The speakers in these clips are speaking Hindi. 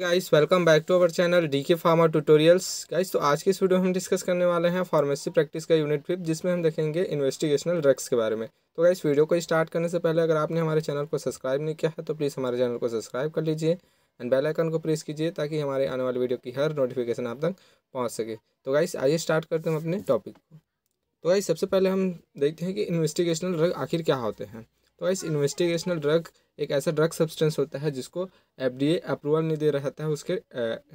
Guys welcome back to our channel DK pharma tutorials guys तो आज के इस वीडियो में हम डिस्कस करने वाले हैं फार्मेसी प्रैक्टिस का यूनिट फिफ्थ जिसमें हम देखेंगे इन्वेस्टिगेशनल ड्रग्स के बारे में तो गाइस वीडियो को स्टार्ट करने से पहले अगर आपने हमारे चैनल को सब्सक्राइब नहीं किया है तो प्लीज़ हमारे चैनल को सब्सक्राइब कर लीजिए एंड बेल आइकन को प्रेस कीजिए ताकि हमारे आने वाली वीडियो की हर नोटिफिकेशन आप तक पहुँच सके तो गाइस आइए स्टार्ट करते हैं अपने टॉपिक को तो गाइस सबसे पहले हम देखते हैं कि इन्वेस्टिगेशनल ड्रग आखिर क्या होते हैं तो गाइस इन्वेस्टिगेशनल ड्रग एक ऐसा ड्रग सब्सटेंस होता है जिसको एफ अप्रूवल नहीं दे रहा है उसके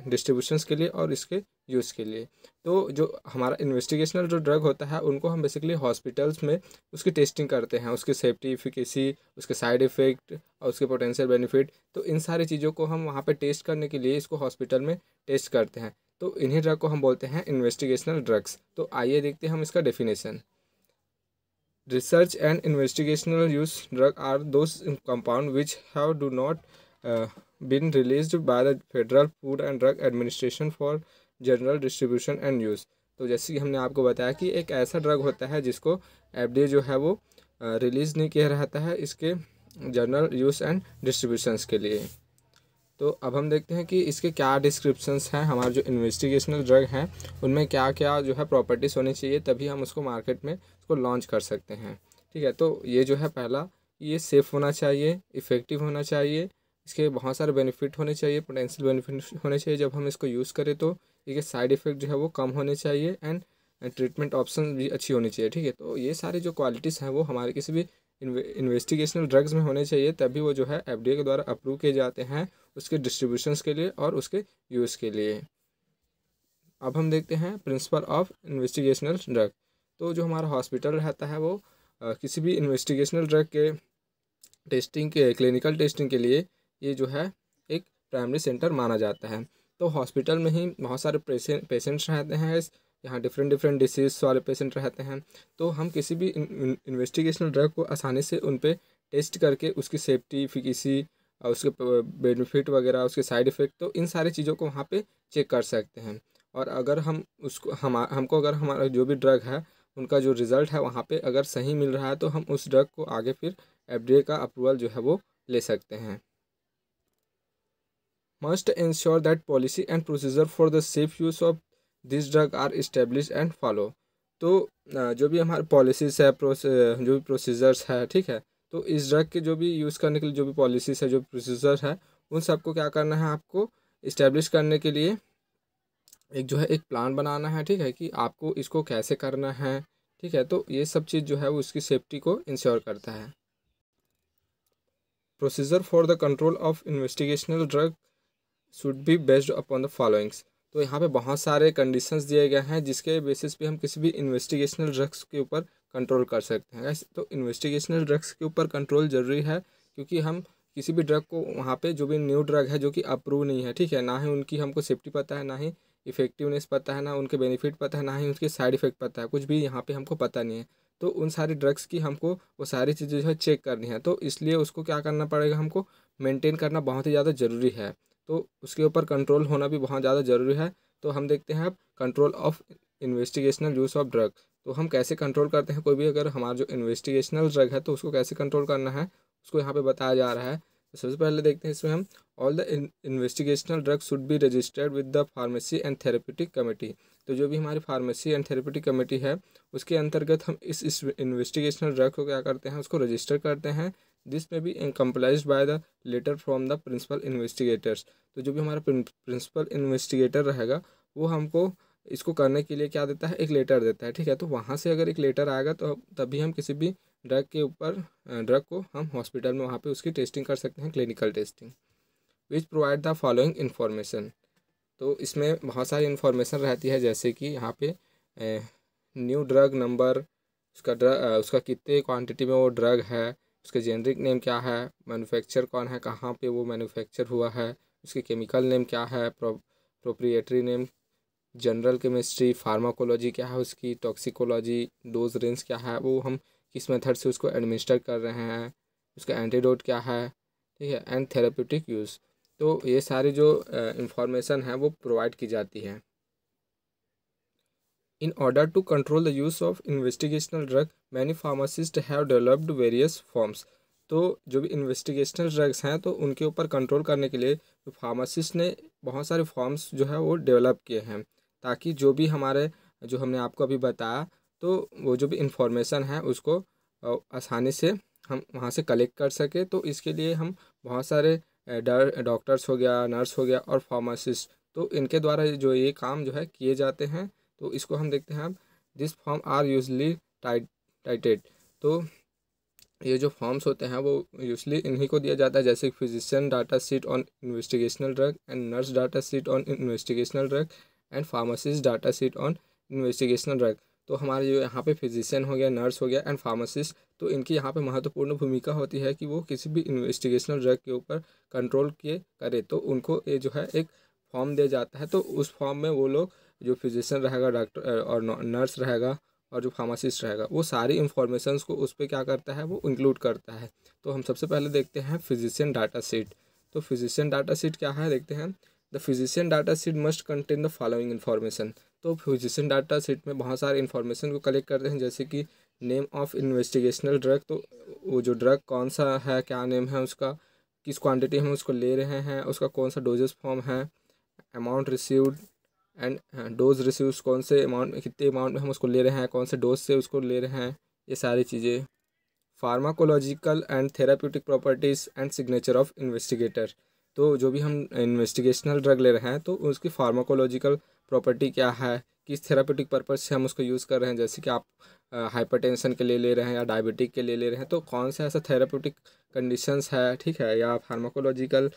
डिस्ट्रीब्यूशन के लिए और इसके यूज़ के लिए तो जो हमारा इन्वेस्टिगेशनल जो ड्रग होता है उनको हम बेसिकली हॉस्पिटल्स में उसकी टेस्टिंग करते हैं उसकी सेफ्टी इफिकेसी उसके साइड इफ़ेक्ट और उसके पोटेंशियल बेनिफिट तो इन सारी चीज़ों को हम वहाँ पर टेस्ट करने के लिए इसको हॉस्पिटल में टेस्ट करते हैं तो इन्हीं ड्रग को हम बोलते हैं इन्वेस्टिगेशनल ड्रग्स तो आइए देखते हैं हम इसका definition Research and investigational use drug are those compound which have do not uh, been released by the Federal Food and Drug Administration for general distribution and use. तो जैसे कि हमने आपको बताया कि एक ऐसा ड्रग होता है जिसको एफ जो है वो रिलीज़ नहीं किया रहता है इसके जनरल यूज़ एंड डिस्ट्रीब्यूशंस के लिए तो अब हम देखते हैं कि इसके क्या डिस्क्रिप्शंस हैं हमारे जो इन्वेस्टिगेशनल ड्रग हैं उनमें क्या क्या जो है प्रॉपर्टीज़ होनी चाहिए तभी हम उसको मार्केट में उसको लॉन्च कर सकते हैं ठीक है तो ये जो है पहला ये सेफ़ होना चाहिए इफ़ेक्टिव होना चाहिए इसके बहुत सारे बेनिफिट होने चाहिए पोटेंशियल बेनिफिट होने चाहिए जब हम इसको यूज़ करें तो इसके साइड इफ़ेक्ट जो है वो कम होने चाहिए एंड ट्रीटमेंट ऑप्शन भी अच्छी होनी चाहिए ठीक है तो ये सारे जो क्वालिटीज़ हैं वो हमारे किसी भी इन्वेस्टिगेशनल ड्रग्स में होने चाहिए तभी वो जो है एफ के द्वारा अप्रूव किए जाते हैं उसके डिस्ट्रीब्यूशन के लिए और उसके यूज़ के लिए अब हम देखते हैं प्रिंसिपल ऑफ इन्वेस्टिगेशनल ड्रग तो जो हमारा हॉस्पिटल रहता है वो आ, किसी भी इन्वेस्टिगेशनल ड्रग के टेस्टिंग के क्लिनिकल टेस्टिंग के लिए ये जो है एक प्राइमरी सेंटर माना जाता है तो हॉस्पिटल में ही बहुत सारे पेशेंट्स रहते हैं यहाँ डिफरेंट डिफरेंट डिसीज वाले पेशेंट रहते हैं तो हम किसी भी इन्वेस्टिगेशनल ड्रग को आसानी से उन पर टेस्ट करके उसकी सेफ्टी फिकिसी और उसके बेनिफिट वगैरह उसके साइड इफ़ेक्ट तो इन सारी चीज़ों को वहाँ पे चेक कर सकते हैं और अगर हम उसको हम हमको अगर हमारा जो भी ड्रग है उनका जो रिज़ल्ट है वहाँ पे अगर सही मिल रहा है तो हम उस ड्रग को आगे फिर एफ का अप्रूवल जो है वो ले सकते हैं must ensure that policy and procedure for the safe use of this drug are establish and follow तो जो भी हमारे पॉलिसीज़ है प्रोसे जो भी प्रोसीजर्स है ठीक है तो इस ड्रग के जो भी यूज़ करने के लिए जो भी पॉलिसीज़ है जो प्रोसीजर है उन सबको क्या करना है आपको इस्टेब्लिश करने के लिए एक जो है एक प्लान बनाना है ठीक है कि आपको इसको कैसे करना है ठीक है तो ये सब चीज़ जो है वो इसकी सेफ्टी को इंश्योर करता है procedure for the control of investigational drug should be based upon the followings तो यहाँ पे बहुत सारे कंडीशंस दिए गए हैं जिसके बेसिस पे हम किसी भी इन्वेस्टिगेशनल ड्रग्स के ऊपर कंट्रोल कर सकते हैं तो इन्वेस्टिगेशनल ड्रग्स के ऊपर कंट्रोल ज़रूरी है क्योंकि हम किसी भी ड्रग को वहाँ पे जो भी न्यू ड्रग है जो कि अप्रूव नहीं है ठीक है ना ही उनकी हमको सेफ्टी पता है ना ही इफेक्टिवनेस पता है ना उनके बेनिफिट पता है ना ही उनके साइड इफेक्ट पता है कुछ भी यहाँ पे हमको पता नहीं है तो उन सारी ड्रग्स की हमको वो सारी चीज़ें जो है चेक करनी है तो इसलिए उसको क्या करना पड़ेगा हमको मेनटेन करना बहुत ही ज़्यादा ज़रूरी है तो उसके ऊपर कंट्रोल होना भी बहुत ज़्यादा ज़रूरी है तो हम देखते हैं अब control of investigational use of drugs तो हम कैसे कंट्रोल करते हैं कोई भी अगर हमारा जो इन्वेस्टिगेशनल ड्रग है तो उसको कैसे कंट्रोल करना है उसको यहाँ पे बताया जा रहा है तो सबसे पहले देखते हैं इसमें हम all the investigational drug should be registered with the pharmacy and therapeutic committee तो जो भी हमारी फार्मेसी एंड थेरेप्यूटिक कमेटी है उसके अंतर्गत हम इस, इस इन्वेस्टिगेशनल ड्रग को क्या करते हैं उसको रजिस्टर करते हैं दिस में भी complies by the letter from the principal investigators तो जो भी हमारा प्रिंसिपल इन्वेस्टिगेटर रहेगा वो हमको इसको करने के लिए क्या देता है एक लेटर देता है ठीक है तो वहाँ से अगर एक लेटर आएगा तो तभी हम किसी भी ड्रग के ऊपर ड्रग को हम हॉस्पिटल में वहाँ पे उसकी टेस्टिंग कर सकते हैं clinical testing which provide the following information तो इसमें बहुत सारी इन्फॉर्मेशन रहती है जैसे कि यहाँ पे न्यू ड्रग नंबर उसका ड्रग उसका कितने क्वांटिटी में वो ड्रग है उसका जेनरिक नेम क्या है मैनुफैक्चर कौन है कहाँ पर वो मैनुफैक्चर हुआ है उसके केमिकल नेम क्या है pro, proprietary name general chemistry pharmacology क्या है उसकी टॉक्सिकोलॉजी डोज रेंज क्या है वो हम किस मेथड से उसको एडमिनिस्टर कर रहे हैं उसका एंटीडोट क्या है ठीक है एंड थेरापटिक यूज़ तो ये सारी जो इंफॉर्मेशन है वो प्रोवाइड की जाती है in order to control the use of investigational drug many pharmacist have developed various forms तो जो भी इन्वेस्टिगेशनल ड्रग्स हैं तो उनके ऊपर कंट्रोल करने के लिए तो फार्मासिस्ट ने बहुत सारे फॉर्म्स जो है वो डेवलप किए हैं ताकि जो भी हमारे जो हमने आपको अभी बताया तो वो जो भी इंफॉर्मेशन है उसको आसानी से हम वहाँ से कलेक्ट कर सके तो इसके लिए हम बहुत सारे डॉक्टर्स हो गया नर्स हो गया और फार्मासिस्ट तो इनके द्वारा जो ये काम जो है किए जाते हैं तो इसको हम देखते हैं अब दिस फॉर्म आर यूजली टाइटेड तो ये जो फॉर्म्स होते हैं वो यूजली इन्हीं को दिया जाता है जैसे physician data sheet on investigational drug and nurse data sheet on investigational drug and pharmacist data sheet on investigational drug तो हमारे जो यहाँ पे फिजिशियन हो गया नर्स हो गया एंड फार्मासिस्ट तो इनकी यहाँ पे महत्वपूर्ण भूमिका होती है कि वो किसी भी इन्वेस्टिगेशनल ड्रग के ऊपर कंट्रोल किए करे तो उनको ये जो है एक फॉर्म दिया जाता है तो उस फॉर्म में वो लोग जो फिजिशियन रहेगा डॉक्टर और नर्स रहेगा और जो फार्मासिस्ट रहेगा वो सारी इन्फॉर्मेशन को उस पर क्या करता है वो इंक्लूड करता है तो हम सबसे पहले देखते हैं फिजिशियन डाटा सीट तो फिजिशियन डाटा सीट क्या है देखते हैं the physician data sheet must contain the following information तो फिजिशियन डाटा सीट में बहुत सारे इन्फॉर्मेशन को कलेक्ट करते हैं जैसे कि नेम ऑफ इन्वेस्टिगेशनल ड्रग तो वो जो ड्रग कौन सा है क्या नेम है उसका किस क्वांटिटी हम उसको ले रहे हैं उसका कौन सा डोजेस फॉर्म है amount received and dose receive कौन से अमाउंट कितने अमाउंट में हम उसको ले रहे हैं कौन से डोज से उसको ले रहे हैं ये सारी चीज़ें pharmacological and therapeutic properties and signature of investigator तो जो भी हम इन्वेस्टिगेशनल ड्रग ले रहे हैं तो उसकी फार्माकोलॉजिकल प्रॉपर्टी क्या है किस थेरापेटिक पर्पज़ से हम उसको यूज़ कर रहे हैं जैसे कि आप हाइपरटेंशन के लिए ले रहे हैं या डायबिटिक के लिए ले रहे हैं तो कौन सा ऐसा थेरापेटिक कंडीशंस है ठीक है या फार्माकोलॉजिकल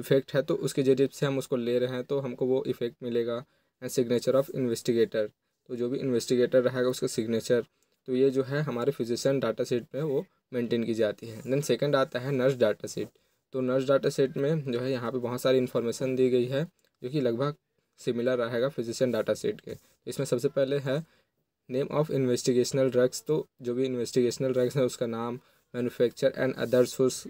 इफ़ेक्ट है तो उसके जरिए से हम उसको ले रहे हैं तो हमको वो इफ़ेक्ट मिलेगा एंड सिग्नेचर ऑफ इन्वेस्टिगेटर तो जो भी इन्वेस्टिगेटर रहेगा उसका सिग्नेचर तो ये जो है हमारे फिजिशियन डाटा सेट में वो मेनटेन की जाती है देन सेकेंड आता है नर्स डाटा सेट तो नर्स डाटा सेट में जो है यहाँ पे बहुत सारी इन्फॉर्मेशन दी गई है जो कि लगभग सिमिलर रहेगा फिजिशियन डाटा सेट के इसमें सबसे पहले है नेम ऑफ इन्वेस्टिगेशनल ड्रग्स तो जो भी इन्वेस्टिगेशनल ड्रग्स हैं उसका नाम मैनुफैक्चर एंड अदर सोर्स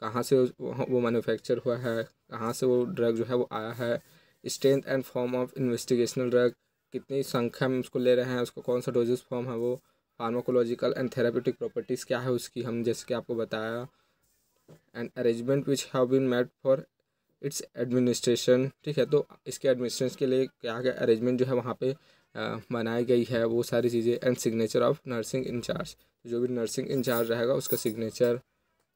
कहाँ से वो मैनुफैक्चर हुआ है कहाँ से वो ड्रग जो है वो आया है strength and form of investigational drug कितनी संख्या में उसको ले रहे हैं उसका कौन सा डोजेस फॉर्म है वो फार्माकोलॉजिकल एंड थेरापेटिक प्रॉपर्टीज़ क्या है उसकी हम जैसे कि आपको बताया and arrangement which have been made for its administration ठीक है तो इसके एडमिनिस्ट्रेशन के लिए क्या क्या अरेंजमेंट जो है वहाँ पे बनाई गई है वो सारी चीज़ें and signature of nursing incharge जो भी नर्सिंग इंचार्ज रहेगा उसका signature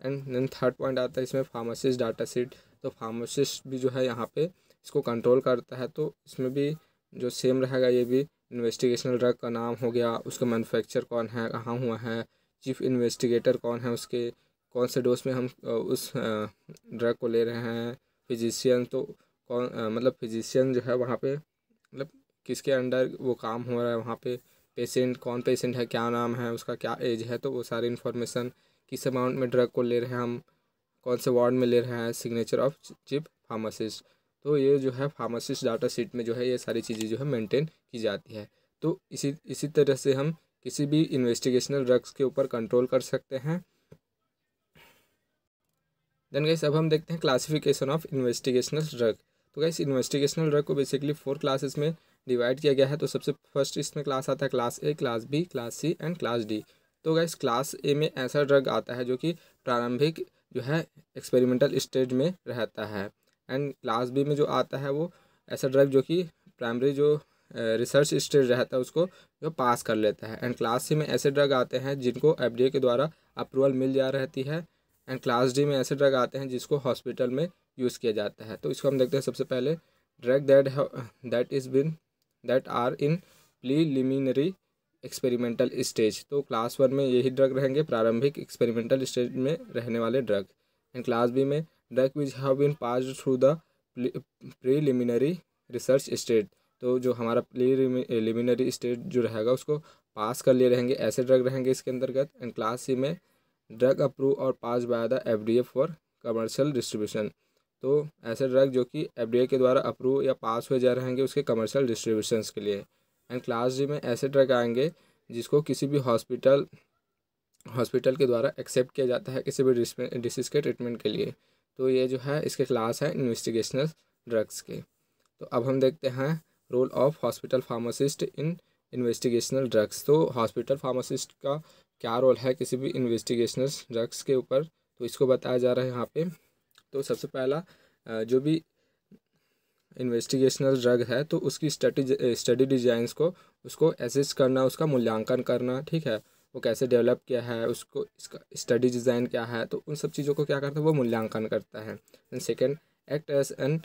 and then third point आता है इसमें फार्मासिस्ट डाटा सीट तो फार्मासिस्ट भी जो है यहाँ पे इसको कंट्रोल करता है तो इसमें भी जो सेम रहेगा ये भी इन्वेस्टिगेशनल ड्रग का नाम हो गया उसका मैनुफैक्चर कौन है कहाँ हुआ है चीफ इन्वेस्टिगेटर कौन है उसके कौन से डोज में हम उस ड्रग को ले रहे हैं फिजिशियन तो कौन मतलब फिजिशियन जो है वहाँ पे मतलब किसके अंडर वो काम हो रहा है वहाँ पे पेशेंट कौन पेशेंट है क्या नाम है उसका क्या एज है तो वो सारी इन्फॉर्मेशन किस अमाउंट में ड्रग को ले रहे हैं हम कौन से वार्ड में ले रहे हैं सिग्नेचर ऑफ चिप फार्मासिस्ट तो ये जो है फार्मासिस्ट डाटा शीट में जो है ये सारी चीज़ें जो है मेंटेन की जाती है तो इसी इसी तरह से हम किसी भी इन्वेस्टिगेशनल ड्रग्स के ऊपर कंट्रोल कर सकते हैं देन गाइस अब हम देखते हैं क्लासिफिकेशन ऑफ इन्वेस्टिगेशनल ड्रग तो गाइस इन्वेस्टिगेशनल ड्रग को बेसिकली फोर क्लासेस में डिवाइड किया गया है तो सबसे फर्स्ट इसमें क्लास आता है class A class B class C and class D तो गाइस क्लास ए में ऐसा ड्रग आता है जो कि प्रारंभिक जो है एक्सपेरिमेंटल स्टेज में रहता है एंड क्लास बी में जो आता है वो ऐसा ड्रग जो कि प्राइमरी जो रिसर्च स्टेज रहता है उसको जो पास कर लेता है एंड क्लास सी में ऐसे ड्रग आते हैं जिनको एफ के द्वारा अप्रूवल मिल जा रहती है एंड क्लास डी में ऐसे ड्रग आते हैं जिसको हॉस्पिटल में यूज़ किया जाता है तो इसको हम देखते हैं सबसे पहले drug that that is been that are in preliminary experimental stage तो क्लास वन में यही ड्रग रहेंगे प्रारंभिक एक्सपेरिमेंटल स्टेज में रहने वाले ड्रग एंड क्लास बी में drug which have been pass through the preliminary research stage तो जो हमारा प्रीलिमिनरी स्टेज जो रहेगा उसको पास कर लिए रहेंगे ऐसे ड्रग रहेंगे इसके अंतर्गत एंड क्लास सी में ड्रग अप्रूव और pass by the F D A for commercial distribution तो ऐसे ड्रग जो कि एफ डी ए के द्वारा अप्रूव या पास हुए जा रहेंगे उसके कमर्शियल डिस्ट्रीब्यूशन के लिए एंड क्लास जी में ऐसे ड्रग आएंगे जिसको किसी भी हॉस्पिटल हॉस्पिटल के द्वारा एक्सेप्ट किया जाता है किसी भी डिसीज़ के ट्रीटमेंट के लिए तो ये जो है इसके क्लास है इन्वेस्टिगेशनल ड्रग्स के तो अब हम देखते हैं role of hospital pharmacist in investigational drugs तो हॉस्पिटल फार्मासिस्ट का क्या रोल है किसी भी इन्वेस्टिगेशनल ड्रग्स के ऊपर तो इसको बताया जा रहा है यहाँ पे तो सबसे पहला जो भी इन्वेस्टिगेशनल ड्रग है तो उसकी स्टडी स्टडी डिजाइंस को उसको एसेस करना उसका मूल्यांकन करना ठीक है वो कैसे डेवलप किया है उसको इसका स्टडी डिज़ाइन क्या है तो उन सब चीज़ों को क्या करता है वो मूल्यांकन करता है and second act as an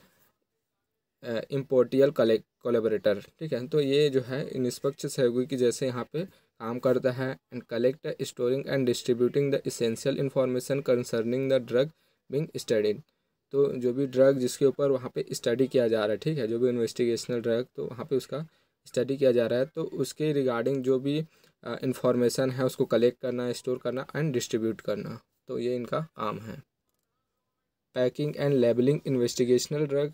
impartial collaborator ठीक है तो ये जो है निष्पक्ष सहयोगी की जैसे यहाँ पे काम करता है and collect storing and distributing the essential information concerning the drug being studied तो जो भी ड्रग जिसके ऊपर वहाँ पे स्टडी किया जा रहा है ठीक है जो भी इन्वेस्टिगेशनल ड्रग तो वहाँ पे उसका स्टडी किया जा रहा है तो उसके रिगार्डिंग जो भी इंफॉर्मेशन uh, है उसको कलेक्ट करना स्टोर करना एंड डिस्ट्रीब्यूट करना तो ये इनका काम है packing and labelling investigational drug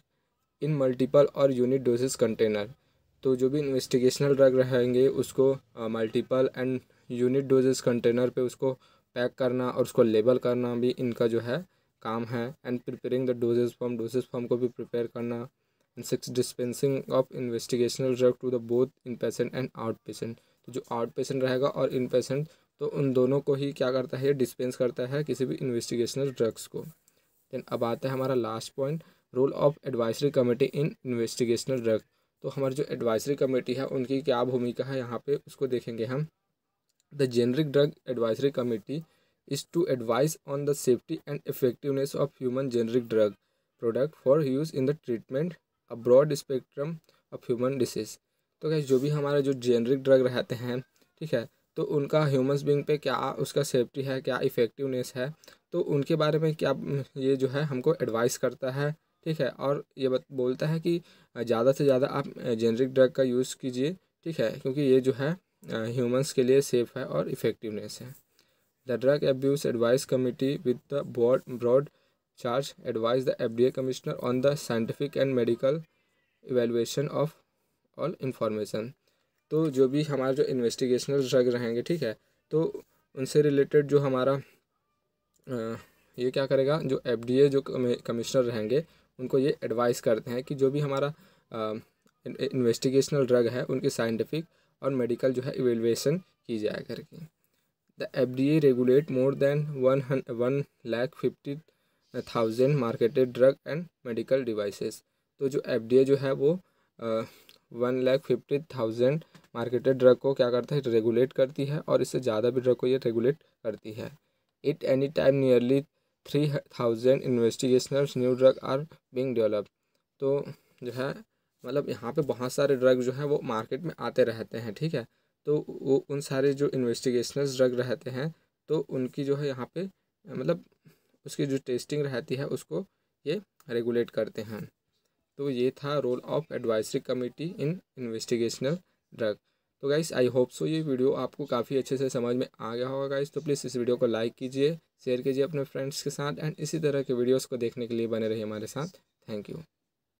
in multiple और यूनिट डोजेस कंटेनर तो जो भी इन्वेस्टिगेशनल ड्रग रहेंगे उसको multiple and unit doses container पे उसको पैक करना और उसको लेबल करना भी इनका जो है काम है and preparing the dosage form dosage form को भी प्रिपेयर करना and six dispensing of investigational drug to the both inpatient and outpatient तो जो आउट पेशेंट रहेगा और इन पेशेंट तो उन दोनों को ही क्या करता है डिस्पेंस करता है किसी भी इन्वेस्टिगेशनल ड्रग्स को देन अब आता है हमारा last point role of advisory committee in investigational drug तो हमारी जो एडवाइजरी कमेटी है उनकी क्या भूमिका है यहाँ पे उसको देखेंगे हम the generic drug advisory committee is to advise on the safety and effectiveness of human generic drug product for use in the treatment a broad spectrum of human disease तो क्या जो भी हमारे जो जेनरिक ड्रग रहते हैं ठीक है तो उनका ह्यूमन बींग पे क्या उसका सेफ्टी है क्या इफ़ेक्टिवनेस है तो उनके बारे में क्या ये जो है हमको एडवाइस करता है ठीक है और ये बोलता है कि ज़्यादा से ज़्यादा आप जेनरिक ड्रग का यूज़ कीजिए ठीक है क्योंकि ये जो है ह्यूमंस के लिए सेफ़ है और इफ़ेक्टिवनेस है the drug abuse advise committee with the broad broad the F D A commissioner on the scientific and medical evaluation of all information तो जो भी हमारे जो इन्वेस्टिगेशनल ड्रग रहेंगे ठीक है तो उनसे रिलेटेड जो हमारा ये क्या करेगा जो एफ जो कमिश्नर रहेंगे उनको ये एडवाइस करते हैं कि जो भी हमारा इन्वेस्टिगेशनल ड्रग है उनकी साइंटिफिक और मेडिकल जो है इवेलुएसन की जाए करके the F D A regulate more than one one lakh fifty thousand marketed drug and medical devices तो जो एफ डी ए जो है वो one lakh fifty thousand marketed drug को क्या करता है रेगुलेट करती है और इससे ज़्यादा भी ड्रग को ये रेगुलेट करती है it any time nearly three thousand investigational new drug are being develop तो जो है मतलब यहाँ पे बहुत सारे ड्रग जो हैं वो मार्केट में आते रहते हैं ठीक है तो वो उन सारे जो इन्वेस्टिगेशनल ड्रग रहते हैं तो उनकी जो है यहाँ पे मतलब उसकी जो टेस्टिंग रहती है उसको ये रेगुलेट करते हैं तो ये था role of advisory committee in investigational drug तो गाइस आई होप सो ये वीडियो आपको काफ़ी अच्छे से समझ में आ गया होगा गाइस तो प्लीज़ इस वीडियो को लाइक कीजिए शेयर कीजिए अपने फ्रेंड्स के साथ एंड इसी तरह के वीडियोज़ को देखने के लिए बने रहिए हमारे साथ थैंक यू